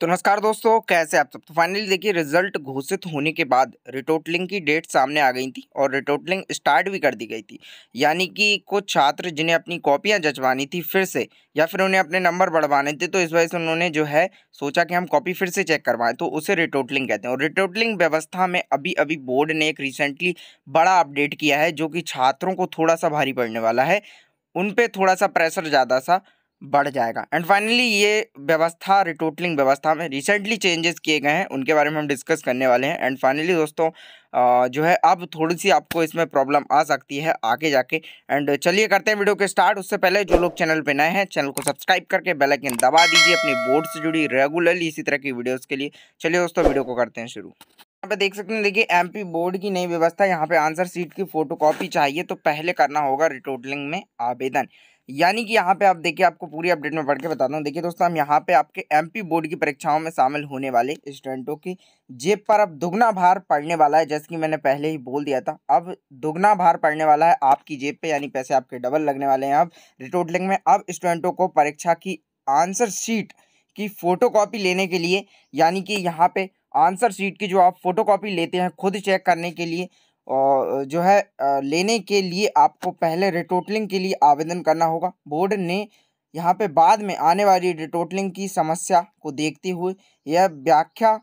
तो नमस्कार दोस्तों कैसे आप सब तो फाइनली देखिए रिजल्ट घोषित होने के बाद रिटोटलिंग की डेट सामने आ गई थी और रिटोटलिंग स्टार्ट भी कर दी गई थी यानी कि कुछ छात्र जिन्हें अपनी कॉपियां जचवानी थी फिर से या फिर उन्हें अपने नंबर बढ़वाने थे तो इस वजह से उन्होंने जो है सोचा कि हम कॉपी फिर से चेक करवाएं तो उसे रिटोटलिंग कहते हैं और रिटोटलिंग व्यवस्था में अभी अभी बोर्ड ने एक रिसेंटली बड़ा अपडेट किया है जो कि छात्रों को थोड़ा सा भारी पड़ने वाला है उन पर थोड़ा सा प्रेशर ज़्यादा सा बढ़ जाएगा एंड फाइनली ये व्यवस्था रिटोटलिंग व्यवस्था में रिसेंटली चेंजेस किए गए हैं उनके बारे में हम डिस्कस करने वाले हैं एंड फाइनली दोस्तों जो है अब थोड़ी सी आपको इसमें प्रॉब्लम आ सकती है आगे जाके एंड चलिए करते हैं वीडियो के स्टार्ट उससे पहले जो लोग चैनल पर नए हैं चैनल को सब्सक्राइब करके बेल आइकन दबा दीजिए अपनी बोर्ड से जुड़ी रेगुलरली इसी तरह की वीडियोज़ के लिए चलिए दोस्तों वीडियो को करते हैं शुरू यहाँ पे देख सकते हैं देखिए एमपी बोर्ड की नई व्यवस्था यहाँ पे आंसर सीट की फोटोकॉपी चाहिए तो पहले करना होगा रिटोटलिंग में आवेदन यानी कि यहाँ पे आप देखिए आपको पूरी अपडेट में पढ़ के बताता हूँ देखिए दोस्तों हम यहाँ पे आपके एमपी बोर्ड की परीक्षाओं में शामिल होने वाले स्टूडेंटों की जेब पर अब दुगना भार पड़ने वाला है जैसे कि मैंने पहले ही बोल दिया था अब दुगना भार पड़ने वाला है आपकी जेब पे यानी पैसे आपके डबल लगने वाले हैं अब रिटोटलिंग में अब स्टूडेंटों को परीक्षा की आंसर शीट की फोटो लेने के लिए यानी कि यहाँ पे आंसर शीट की जो आप फोटो लेते हैं खुद चेक करने के लिए और जो है लेने के लिए आपको पहले रिटोटलिंग के लिए आवेदन करना होगा बोर्ड ने यहाँ पे बाद में आने वाली रिटोटलिंग की समस्या को देखते हुए यह व्याख्या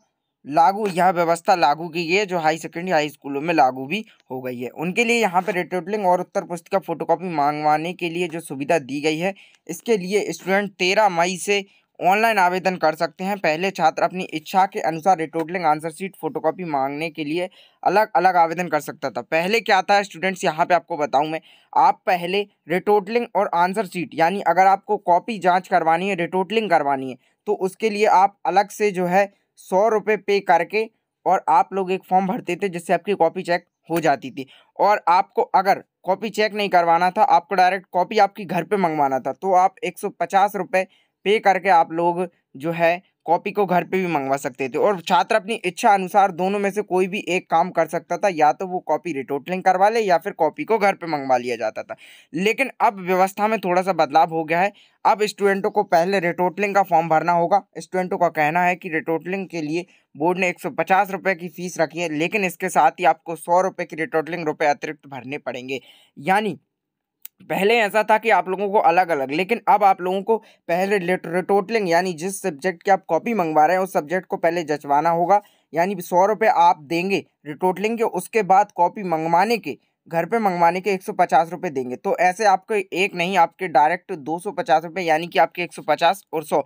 लागू यह व्यवस्था लागू की गई है जो हाई सेकेंडरी हाई स्कूलों में लागू भी हो गई है उनके लिए यहाँ पर रिटोटलिंग और उत्तर पुस्तिका फोटोकॉपी मांगवाने के लिए जो सुविधा दी गई है इसके लिए स्टूडेंट तेरह मई से ऑनलाइन आवेदन कर सकते हैं पहले छात्र अपनी इच्छा के अनुसार रिटोटलिंग आंसर शीट फोटोकॉपी मांगने के लिए अलग अलग आवेदन कर सकता था पहले क्या था स्टूडेंट्स यहाँ पे आपको बताऊँ मैं आप पहले रिटोटलिंग और आंसर शीट यानी अगर आपको कॉपी जांच करवानी है रिटोटलिंग करवानी है तो उसके लिए आप अलग से जो है सौ रुपये पे करके और आप लोग एक फॉर्म भरते थे जिससे आपकी कॉपी चेक हो जाती थी और आपको अगर कॉपी चेक नहीं करवाना था आपको डायरेक्ट कॉपी आपकी घर पे मंगवाना था तो आप एक सौ पचास रुपये पे करके आप लोग जो है कॉपी को घर पे भी मंगवा सकते थे और छात्र अपनी इच्छा अनुसार दोनों में से कोई भी एक काम कर सकता था या तो वो कॉपी रिटोटलिंग करवा ले या फिर कॉपी को घर पे मंगवा लिया जाता था लेकिन अब व्यवस्था में थोड़ा सा बदलाव हो गया है अब स्टूडेंटों को पहले रिटोटलिंग का फॉर्म भरना होगा स्टूडेंटों का कहना है कि रिटोटलिंग के लिए बोर्ड ने एक सौ पचास रुपये की फ़ीस रखी है लेकिन इसके साथ ही आपको सौ रुपये की रिटोटलिंग रुपये अतिरिक्त भरने पड़ेंगे यानी पहले ऐसा था कि आप लोगों को अलग अलग लेकिन अब आप लोगों को पहले टोटलिंग यानी जिस सब्जेक्ट की आप कॉपी मंगवा रहे हैं उस सब्जेक्ट को पहले जचवाना होगा यानी सौ रुपये आप देंगे रिटोटलिंग के उसके बाद कॉपी मंगवाने के घर पे मंगवाने के एक सौ पचास रुपये देंगे तो ऐसे आपको एक नहीं आपके डायरेक्ट दो सौ पचास रुपये यानी कि आपके एक सौ पचास और सौ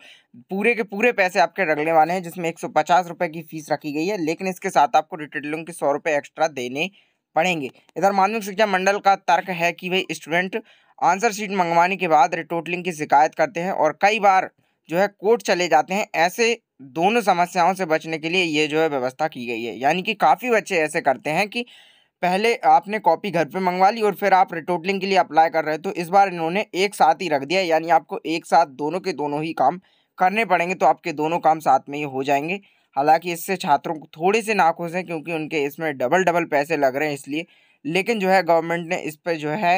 पूरे के पूरे पैसे आपके रगने वाले हैं जिसमें एक सौ पचास रुपये की फ़ीस रखी गई है लेकिन इसके साथ आपको रिटेलिंग के सौ रुपये एक्स्ट्रा देने पढ़ेंगे इधर माध्यमिक शिक्षा मंडल का तर्क है कि वही स्टूडेंट आंसर शीट मंगवाने के बाद रिटोटलिंग की शिकायत करते हैं और कई बार जो है कोर्ट चले जाते हैं ऐसे दोनों समस्याओं से बचने के लिए ये जो है व्यवस्था की गई है यानी कि काफ़ी बच्चे ऐसे करते हैं कि पहले आपने कॉपी घर पे मंगवा ली और फिर आप रिटोटलिंग के लिए अप्लाई कर रहे हो तो इस बार इन्होंने एक साथ ही रख दिया यानी आपको एक साथ दोनों के दोनों ही काम करने पड़ेंगे तो आपके दोनों काम साथ में ही हो जाएंगे हालांकि इससे छात्रों को थोड़ी सी नाखुश हैं क्योंकि उनके इसमें डबल डबल पैसे लग रहे हैं इसलिए लेकिन जो है गवर्नमेंट ने इस पर जो है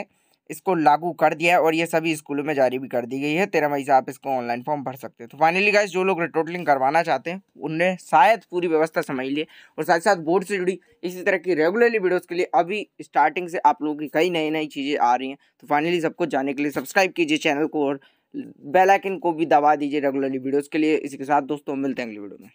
इसको लागू कर दिया है और ये सभी स्कूलों में जारी भी कर दी गई है तेरह मई से आप इसको ऑनलाइन फॉर्म भर सकते हैं तो फाइनली गाइज जो लोग रिटोटलिंग करवाना चाहते हैं उनने शायद पूरी व्यवस्था समझ ली और साथ साथ बोर्ड से जुड़ी इसी तरह की रेगुलरली वीडियोस के लिए अभी स्टार्टिंग से आप लोगों की कई नई नई चीज़ें आ रही हैं तो फाइनली सबको जाने के लिए सब्सक्राइब कीजिए चैनल को और बेलाइकन को भी दबा दीजिए रेगुलरली वीडियोज़ के लिए इसी के साथ दोस्तों मिलते हैं अगली वीडियो में